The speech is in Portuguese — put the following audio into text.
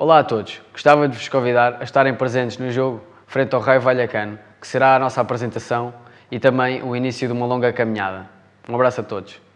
Olá a todos, gostava de vos convidar a estarem presentes no jogo frente ao Raio Vallecano, que será a nossa apresentação e também o início de uma longa caminhada. Um abraço a todos.